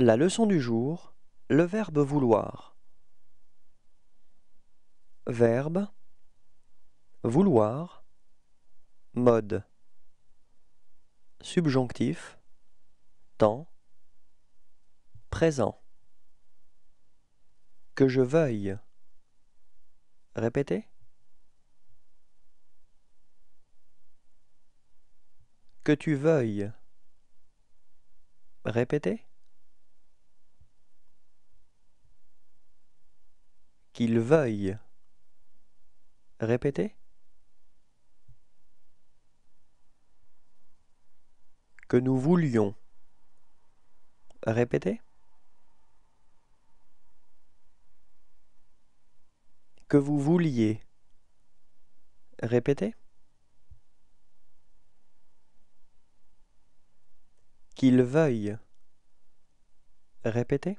La leçon du jour, le verbe vouloir. Verbe vouloir mode subjonctif temps présent que je veuille répétez que tu veuilles répétez qu'il veuille. Répétez. Que nous voulions. Répétez. Que vous vouliez. répéter Qu'il veuille. répéter